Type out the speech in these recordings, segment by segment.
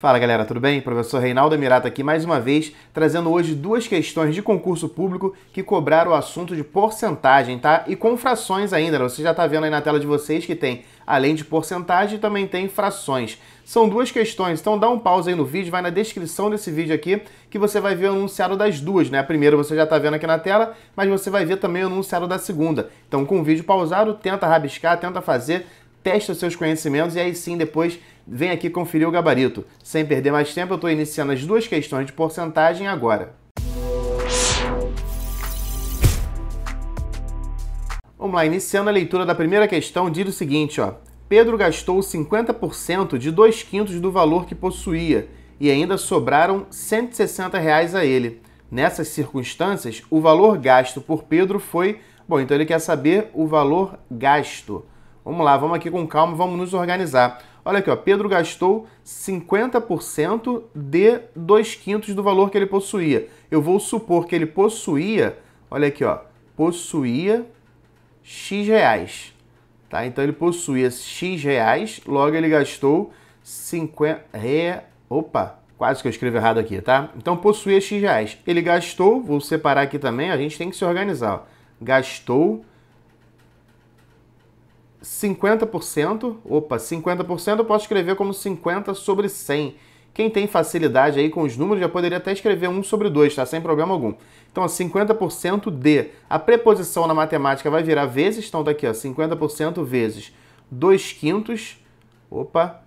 Fala galera, tudo bem? Professor Reinaldo Mirata aqui mais uma vez, trazendo hoje duas questões de concurso público que cobraram o assunto de porcentagem, tá? E com frações ainda, né? você já tá vendo aí na tela de vocês que tem, além de porcentagem, também tem frações. São duas questões, então dá um pause aí no vídeo, vai na descrição desse vídeo aqui, que você vai ver o anunciado das duas, né? A primeira você já tá vendo aqui na tela, mas você vai ver também o anunciado da segunda. Então com o vídeo pausado, tenta rabiscar, tenta fazer, testa os seus conhecimentos e aí sim depois vem aqui conferir o gabarito. Sem perder mais tempo, eu estou iniciando as duas questões de porcentagem agora. Vamos lá, iniciando a leitura da primeira questão, diz o seguinte, ó. Pedro gastou 50% de 2 quintos do valor que possuía e ainda sobraram 160 reais a ele. Nessas circunstâncias, o valor gasto por Pedro foi... Bom, então ele quer saber o valor gasto. Vamos lá, vamos aqui com calma, vamos nos organizar. Olha aqui, ó, Pedro gastou 50% de 2 quintos do valor que ele possuía. Eu vou supor que ele possuía, olha aqui, ó, possuía X reais. Tá? Então ele possuía X reais, logo ele gastou 50... Re... Opa, quase que eu escrevi errado aqui, tá? Então possuía X reais. Ele gastou, vou separar aqui também, a gente tem que se organizar. Ó. Gastou 50%, opa, 50% eu posso escrever como 50 sobre 100. Quem tem facilidade aí com os números já poderia até escrever 1 sobre 2, tá? Sem problema algum. Então, ó, 50% de. A preposição na matemática vai virar vezes, então tá aqui, ó, 50% vezes 2 quintos, opa,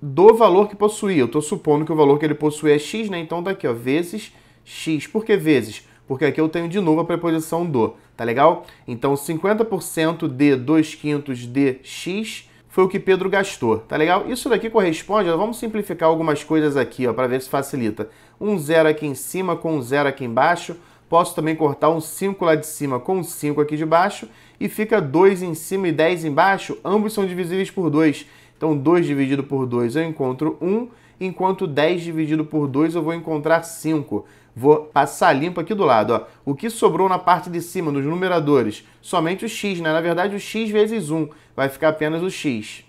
do valor que possuía. Eu tô supondo que o valor que ele possui é x, né? Então tá aqui, ó, vezes x. Por que vezes? porque aqui eu tenho de novo a preposição do, tá legal? Então 50% de 2 quintos de x foi o que Pedro gastou, tá legal? Isso daqui corresponde, vamos simplificar algumas coisas aqui, ó, para ver se facilita. Um zero aqui em cima com um zero aqui embaixo, posso também cortar um 5 lá de cima com um 5 aqui de baixo, e fica 2 em cima e 10 embaixo, ambos são divisíveis por 2. Então 2 dividido por 2 eu encontro 1, um, enquanto 10 dividido por 2 eu vou encontrar 5. Vou passar limpo aqui do lado. Ó. O que sobrou na parte de cima dos numeradores? Somente o x, né? Na verdade, o x vezes 1. Vai ficar apenas o x.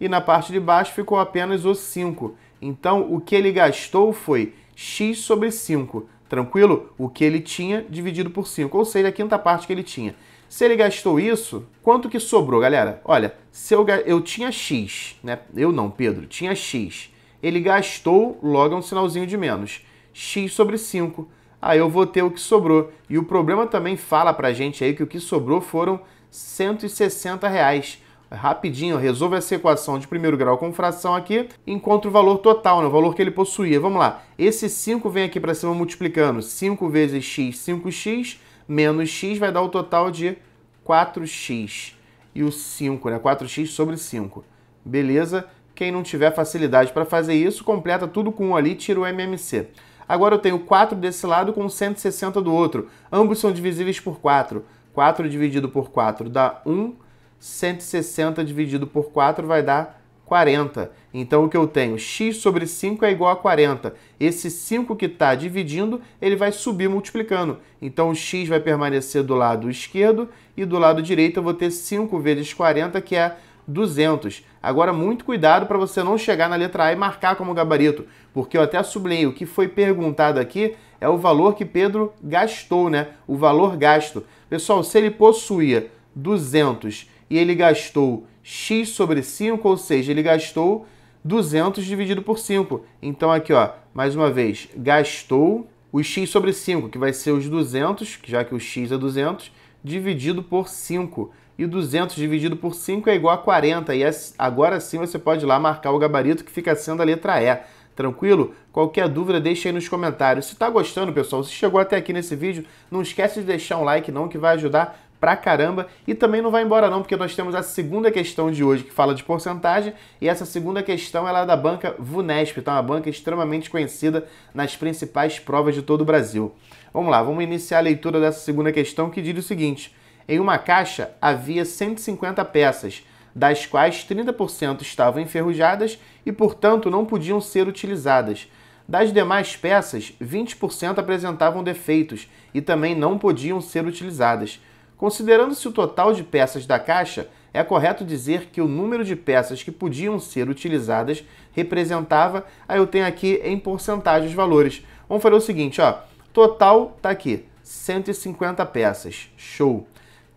E na parte de baixo ficou apenas o 5. Então, o que ele gastou foi x sobre 5. Tranquilo? O que ele tinha dividido por 5, ou seja, a quinta parte que ele tinha. Se ele gastou isso, quanto que sobrou, galera? Olha, se eu, eu tinha x, né? Eu não, Pedro, tinha x. Ele gastou, logo é um sinalzinho de menos x sobre 5. Aí eu vou ter o que sobrou. E o problema também fala para a gente aí que o que sobrou foram 160 reais. Rapidinho, resolve essa equação de primeiro grau com fração aqui, encontra o valor total, né? o valor que ele possuía. Vamos lá, esse 5 vem aqui para cima multiplicando 5 vezes x, 5x, menos x vai dar o total de 4x. E o 5, né? 4x sobre 5. Beleza? Quem não tiver facilidade para fazer isso, completa tudo com 1 ali, e tira o MMC. Agora eu tenho 4 desse lado com 160 do outro. Ambos são divisíveis por 4. 4 dividido por 4 dá 1, 160 dividido por 4 vai dar 40. Então o que eu tenho? x sobre 5 é igual a 40. Esse 5 que está dividindo, ele vai subir multiplicando. Então o x vai permanecer do lado esquerdo e do lado direito eu vou ter 5 vezes 40, que é 200. Agora, muito cuidado para você não chegar na letra A e marcar como gabarito, porque eu até sublinhei, o que foi perguntado aqui é o valor que Pedro gastou, né? O valor gasto. Pessoal, se ele possuía 200 e ele gastou x sobre 5, ou seja, ele gastou 200 dividido por 5. Então aqui, ó, mais uma vez, gastou o x sobre 5, que vai ser os 200, já que o x é 200, dividido por 5 e 200 dividido por 5 é igual a 40. E agora sim você pode ir lá marcar o gabarito que fica sendo a letra E. Tranquilo? Qualquer dúvida deixa aí nos comentários. Se está gostando, pessoal, se chegou até aqui nesse vídeo, não esquece de deixar um like não, que vai ajudar pra caramba. E também não vai embora não, porque nós temos a segunda questão de hoje que fala de porcentagem, e essa segunda questão ela é da banca Vunesp, tá? Uma banca extremamente conhecida nas principais provas de todo o Brasil. Vamos lá, vamos iniciar a leitura dessa segunda questão que diz o seguinte: em uma caixa havia 150 peças, das quais 30% estavam enferrujadas e, portanto, não podiam ser utilizadas. Das demais peças, 20% apresentavam defeitos e também não podiam ser utilizadas. Considerando-se o total de peças da caixa, é correto dizer que o número de peças que podiam ser utilizadas representava, aí eu tenho aqui em porcentagem os valores. Vamos fazer o seguinte, ó, total tá aqui, 150 peças, show.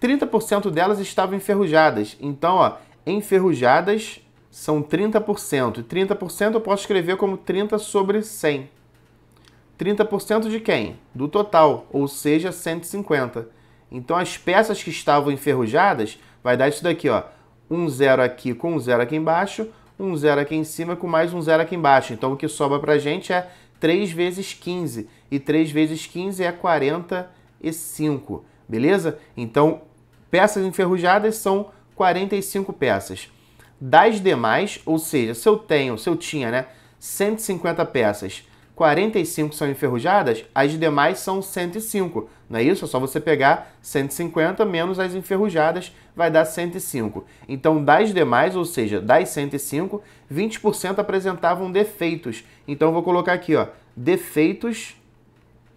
30% delas estavam enferrujadas. Então, ó, enferrujadas são 30%. E 30% eu posso escrever como 30 sobre 100. 30% de quem? Do total, ou seja, 150. Então, as peças que estavam enferrujadas vai dar isso daqui, ó. Um zero aqui com um zero aqui embaixo, um zero aqui em cima com mais um zero aqui embaixo. Então, o que sobra para a gente é 3 vezes 15. E 3 vezes 15 é 45, beleza? Então, Peças enferrujadas são 45 peças. Das demais, ou seja, se eu tenho, se eu tinha, né, 150 peças, 45 são enferrujadas, as demais são 105. Não é isso? É só você pegar 150 menos as enferrujadas, vai dar 105. Então, das demais, ou seja, das 105, 20% apresentavam defeitos. Então, vou colocar aqui, ó, defeitos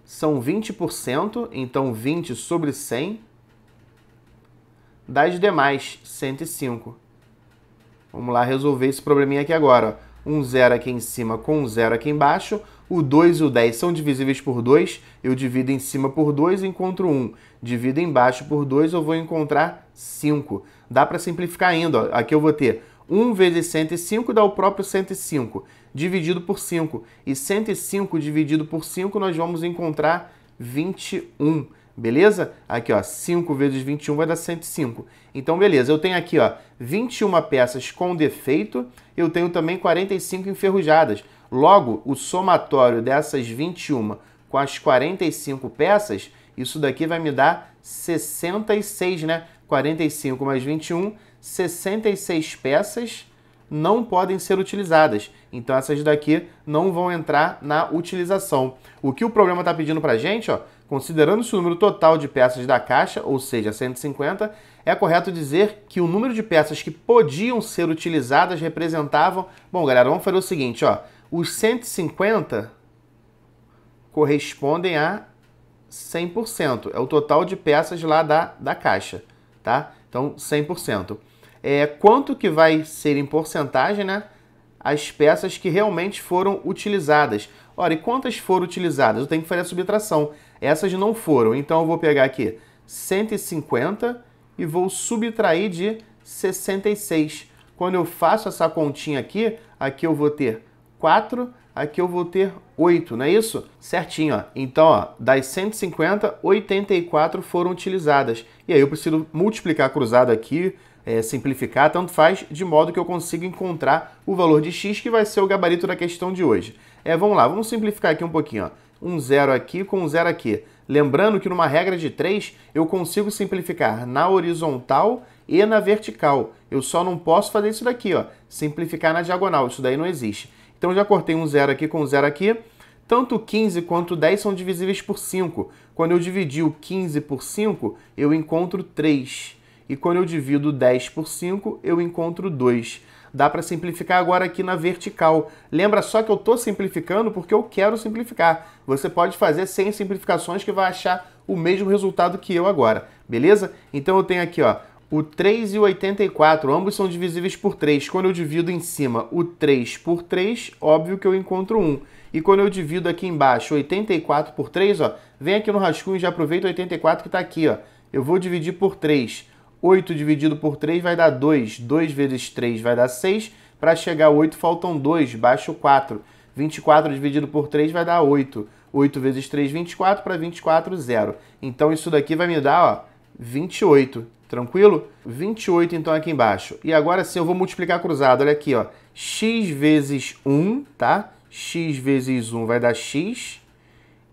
são 20%, então 20 sobre 100 das demais 105. Vamos lá resolver esse probleminha aqui agora. Um zero aqui em cima com um zero aqui embaixo. O 2 e o 10 são divisíveis por 2. Eu divido em cima por 2 e encontro 1. Um. Divido embaixo por 2, eu vou encontrar 5. Dá para simplificar ainda. Ó. Aqui eu vou ter 1 vezes 105 dá o próprio 105, dividido por 5. E 105 dividido por 5 nós vamos encontrar 21. Beleza? Aqui, ó, 5 vezes 21 vai dar 105. Então, beleza. Eu tenho aqui, ó, 21 peças com defeito. Eu tenho também 45 enferrujadas. Logo, o somatório dessas 21 com as 45 peças, isso daqui vai me dar 66, né? 45 mais 21, 66 peças não podem ser utilizadas. Então essas daqui não vão entrar na utilização. O que o programa está pedindo para a gente, ó, Considerando-se o número total de peças da caixa, ou seja, 150, é correto dizer que o número de peças que podiam ser utilizadas representavam. Bom, galera, vamos fazer o seguinte, ó. Os 150 correspondem a 100%. É o total de peças lá da, da caixa, tá? Então, 100%. É, quanto que vai ser em porcentagem, né? As peças que realmente foram utilizadas. Ora, e quantas foram utilizadas? Eu tenho que fazer a subtração. Essas não foram, então eu vou pegar aqui 150 e vou subtrair de 66. Quando eu faço essa continha aqui, aqui eu vou ter 4, aqui eu vou ter 8, não é isso? Certinho, ó. Então, ó, das 150, 84 foram utilizadas. E aí eu preciso multiplicar cruzado aqui, é, simplificar, tanto faz, de modo que eu consiga encontrar o valor de x, que vai ser o gabarito da questão de hoje. É, vamos lá, vamos simplificar aqui um pouquinho. Ó um zero aqui com um zero aqui. Lembrando que numa regra de 3 eu consigo simplificar na horizontal e na vertical. Eu só não posso fazer isso daqui, ó, simplificar na diagonal, isso daí não existe. Então já cortei um zero aqui com um zero aqui. Tanto 15 quanto 10 são divisíveis por 5. Quando eu dividi o 15 por 5, eu encontro 3. E quando eu divido 10 por 5, eu encontro 2 dá para simplificar agora aqui na vertical. Lembra só que eu estou simplificando porque eu quero simplificar. Você pode fazer 100 simplificações que vai achar o mesmo resultado que eu agora, beleza? Então eu tenho aqui ó, o 3 e o 84, ambos são divisíveis por 3. Quando eu divido em cima o 3 por 3, óbvio que eu encontro 1. E quando eu divido aqui embaixo 84 por 3, ó, vem aqui no rascunho e já aproveita o 84 que está aqui. Ó. Eu vou dividir por 3. 8 dividido por 3 vai dar 2. 2 vezes 3 vai dar 6. Para chegar a 8, faltam 2, baixo 4. 24 dividido por 3 vai dar 8. 8 vezes 3, 24. Para 24, 0. Então, isso daqui vai me dar ó, 28. Tranquilo? 28, então, aqui embaixo. E agora sim, eu vou multiplicar cruzado. Olha aqui, ó. x vezes 1, tá? x vezes 1 vai dar x.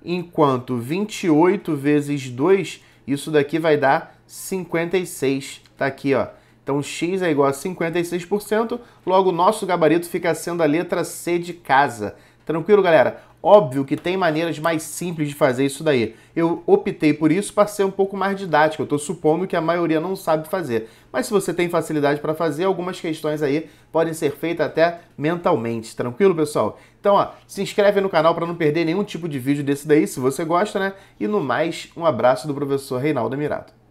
Enquanto 28 vezes 2, isso daqui vai dar 56. Está aqui, ó. Então, x é igual a 56%, logo o nosso gabarito fica sendo a letra C de casa. Tranquilo, galera? Óbvio que tem maneiras mais simples de fazer isso daí. Eu optei por isso para ser um pouco mais didático. Eu estou supondo que a maioria não sabe fazer. Mas se você tem facilidade para fazer, algumas questões aí podem ser feitas até mentalmente. Tranquilo, pessoal? Então, ó, se inscreve no canal para não perder nenhum tipo de vídeo desse daí, se você gosta, né? E no mais, um abraço do professor Reinaldo Mirato.